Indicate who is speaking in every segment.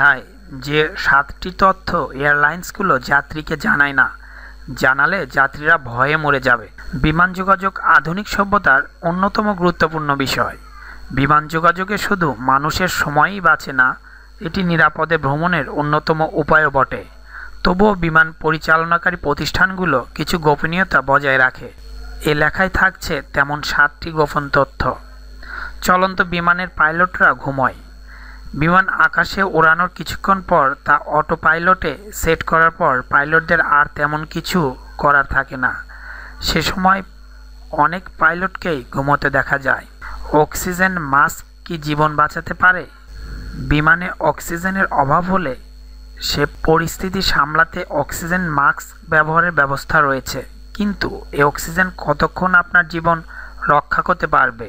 Speaker 1: হায় হায় যে সাতটি তথ্য এয়ারলাইন্সগুলো যাত্রীকে জানায় না জানালে যাত্রীরা ভয়ে মরে যাবে বিমান যোগাযোগ আধুনিক সভ্যতার অন্যতম গুরুত্বপূর্ণ বিষয় বিমান যোগাযোগে শুধু মানুষের সময়ই বাঁচে না এটি নিরাপদে ভ্রমণের অন্যতম উপায়ও বটে তবুও বিমান পরিচালনাকারী প্রতিষ্ঠানগুলো কিছু গোপনীয়তা বজায় রাখে এ লেখায় থাকছে তেমন সাতটি গোপন তথ্য চলন্ত বিমানের পাইলটরা ঘুমোয় বিমান আকাশে ওড়ানোর কিছুক্ষণ পর তা অটো পাইলটে সেট করার পর পাইলটদের আর তেমন কিছু করার থাকে না সে সময় অনেক পাইলটকেই ঘুমোতে দেখা যায় অক্সিজেন মাস্ক কি জীবন বাঁচাতে পারে বিমানে অক্সিজেনের অভাব হলে সে পরিস্থিতি সামলাতে অক্সিজেন মাস্ক ব্যবহারের ব্যবস্থা রয়েছে কিন্তু এই অক্সিজেন কতক্ষণ আপনার জীবন রক্ষা করতে পারবে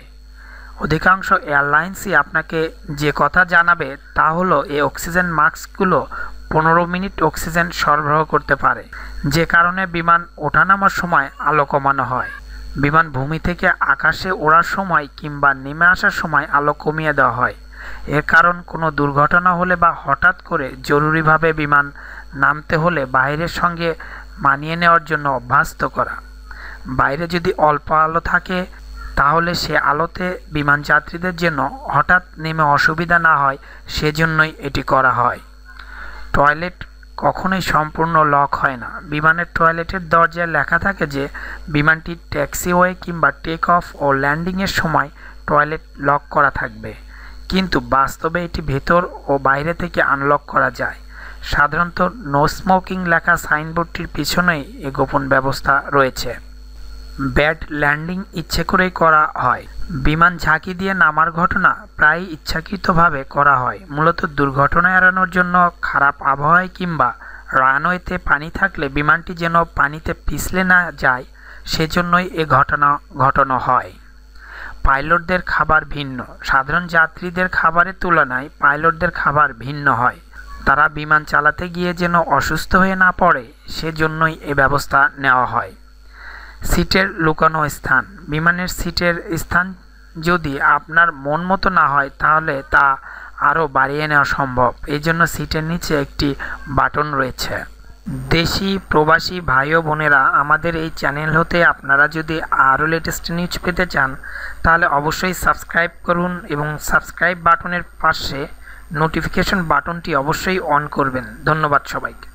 Speaker 1: অধিকাংশ এয়ারলাইন্সই আপনাকে যে কথা জানাবে তা হলো এই অক্সিজেন মাস্কগুলো পনেরো মিনিট অক্সিজেন সরবরাহ করতে পারে যে কারণে বিমান ওঠানামার সময় আলো কমানো হয় বিমান ভূমি থেকে আকাশে ওড়ার সময় কিংবা নেমে আসার সময় আলো কমিয়ে দেওয়া হয় এর কারণ কোনো দুর্ঘটনা হলে বা হঠাৎ করে জরুরিভাবে বিমান নামতে হলে বাইরের সঙ্গে মানিয়ে নেওয়ার জন্য অভ্যস্ত করা বাইরে যদি অল্প আলো থাকে তাহলে সে আলোতে বিমান যাত্রীদের যেন হঠাৎ নেমে অসুবিধা না হয় সেজন্যই এটি করা হয় টয়লেট কখনোই সম্পূর্ণ লক হয় না বিমানের টয়লেটের দরজায় লেখা থাকে যে বিমানটি ট্যাক্সিওয়ে কিংবা টেক অফ ও ল্যান্ডিংয়ের সময় টয়লেট লক করা থাকবে কিন্তু বাস্তবে এটি ভেতর ও বাইরে থেকে আনলক করা যায় সাধারণত নো স্মোকিং লেখা সাইনবোর্ডটির পিছনেই এ গোপন ব্যবস্থা রয়েছে ব্যাড ল্যান্ডিং ইচ্ছে করেই করা হয় বিমান ঝাঁকি দিয়ে নামার ঘটনা প্রায় ইচ্ছাকৃতভাবে করা হয় মূলত দুর্ঘটনা এড়ানোর জন্য খারাপ আবহাওয়ায় কিংবা রানওয়েতে পানি থাকলে বিমানটি যেন পানিতে পিছলে না যায় সেজন্যই এ ঘটনা ঘটানো হয় পাইলটদের খাবার ভিন্ন সাধারণ যাত্রীদের খাবারের তুলনায় পাইলটদের খাবার ভিন্ন হয় তারা বিমান চালাতে গিয়ে যেন অসুস্থ হয়ে না পড়ে সেজন্যই এ ব্যবস্থা নেওয়া হয় সিটের লুকানো স্থান বিমানের সিটের স্থান যদি আপনার মন মতো না হয় তাহলে তা আরও বাড়িয়ে নেওয়া সম্ভব এই জন্য সিটের নিচে একটি বাটন রয়েছে দেশি প্রবাসী ভাই ও বোনেরা আমাদের এই চ্যানেল হতে আপনারা যদি আরও লেটেস্ট নিউজ পেতে চান তাহলে অবশ্যই সাবস্ক্রাইব করুন এবং সাবস্ক্রাইব বাটনের পাশে নোটিফিকেশন বাটনটি অবশ্যই অন করবেন ধন্যবাদ সবাইকে